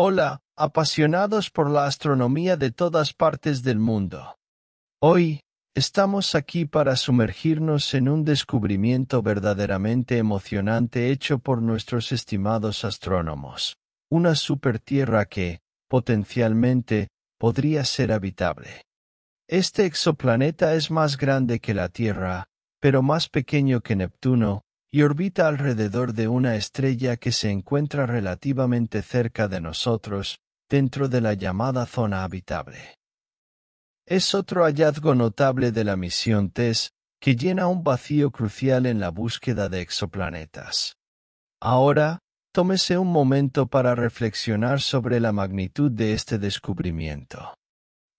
Hola, apasionados por la astronomía de todas partes del mundo. Hoy, estamos aquí para sumergirnos en un descubrimiento verdaderamente emocionante hecho por nuestros estimados astrónomos. Una supertierra que, potencialmente, podría ser habitable. Este exoplaneta es más grande que la Tierra, pero más pequeño que Neptuno, y orbita alrededor de una estrella que se encuentra relativamente cerca de nosotros, dentro de la llamada zona habitable. Es otro hallazgo notable de la misión TESS, que llena un vacío crucial en la búsqueda de exoplanetas. Ahora, tómese un momento para reflexionar sobre la magnitud de este descubrimiento.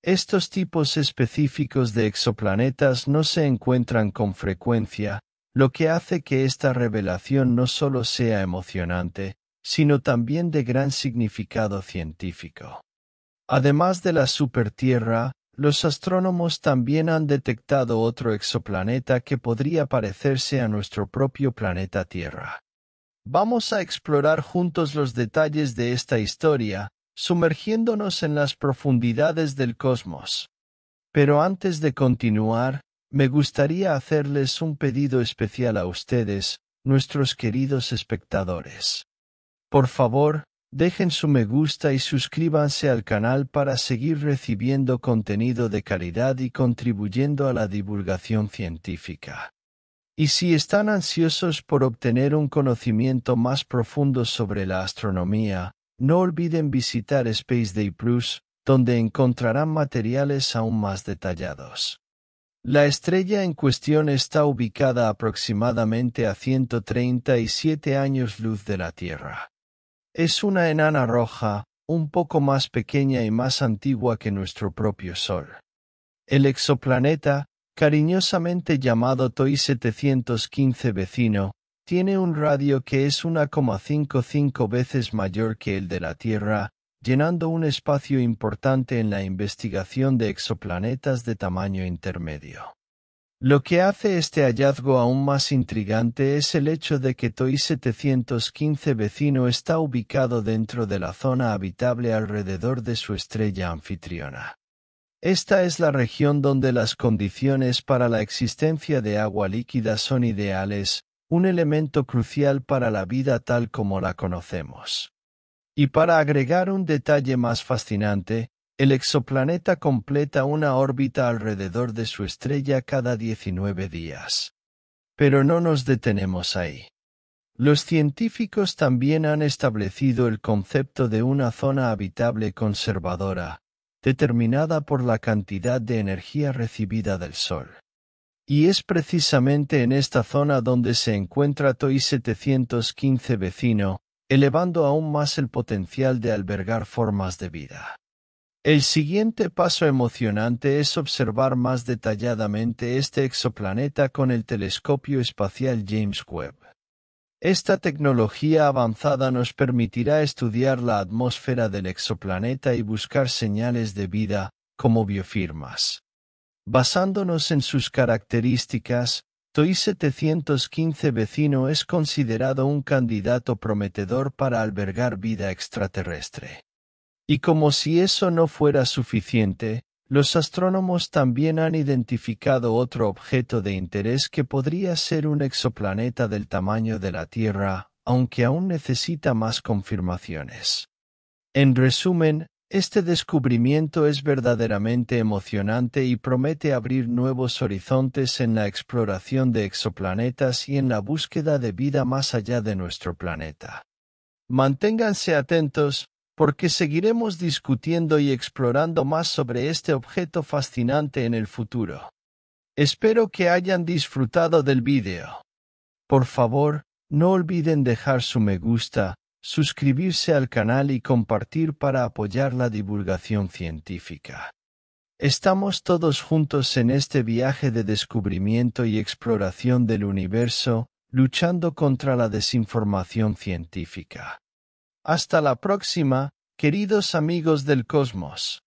Estos tipos específicos de exoplanetas no se encuentran con frecuencia, lo que hace que esta revelación no solo sea emocionante, sino también de gran significado científico. Además de la supertierra, los astrónomos también han detectado otro exoplaneta que podría parecerse a nuestro propio planeta Tierra. Vamos a explorar juntos los detalles de esta historia, sumergiéndonos en las profundidades del cosmos. Pero antes de continuar, me gustaría hacerles un pedido especial a ustedes, nuestros queridos espectadores. Por favor, dejen su me gusta y suscríbanse al canal para seguir recibiendo contenido de calidad y contribuyendo a la divulgación científica. Y si están ansiosos por obtener un conocimiento más profundo sobre la astronomía, no olviden visitar Space Day Plus, donde encontrarán materiales aún más detallados. La estrella en cuestión está ubicada aproximadamente a 137 años luz de la Tierra. Es una enana roja, un poco más pequeña y más antigua que nuestro propio Sol. El exoplaneta, cariñosamente llamado TOI 715 vecino, tiene un radio que es 1,55 veces mayor que el de la Tierra, llenando un espacio importante en la investigación de exoplanetas de tamaño intermedio. Lo que hace este hallazgo aún más intrigante es el hecho de que TOI 715 vecino está ubicado dentro de la zona habitable alrededor de su estrella anfitriona. Esta es la región donde las condiciones para la existencia de agua líquida son ideales, un elemento crucial para la vida tal como la conocemos. Y para agregar un detalle más fascinante, el exoplaneta completa una órbita alrededor de su estrella cada 19 días. Pero no nos detenemos ahí. Los científicos también han establecido el concepto de una zona habitable conservadora, determinada por la cantidad de energía recibida del Sol. Y es precisamente en esta zona donde se encuentra TOI 715 vecino, elevando aún más el potencial de albergar formas de vida. El siguiente paso emocionante es observar más detalladamente este exoplaneta con el telescopio espacial James Webb. Esta tecnología avanzada nos permitirá estudiar la atmósfera del exoplaneta y buscar señales de vida, como biofirmas. Basándonos en sus características, TOI 715 vecino es considerado un candidato prometedor para albergar vida extraterrestre. Y como si eso no fuera suficiente, los astrónomos también han identificado otro objeto de interés que podría ser un exoplaneta del tamaño de la Tierra, aunque aún necesita más confirmaciones. En resumen, este descubrimiento es verdaderamente emocionante y promete abrir nuevos horizontes en la exploración de exoplanetas y en la búsqueda de vida más allá de nuestro planeta. Manténganse atentos, porque seguiremos discutiendo y explorando más sobre este objeto fascinante en el futuro. Espero que hayan disfrutado del vídeo. Por favor, no olviden dejar su me gusta, suscribirse al canal y compartir para apoyar la divulgación científica. Estamos todos juntos en este viaje de descubrimiento y exploración del universo, luchando contra la desinformación científica. Hasta la próxima, queridos amigos del cosmos.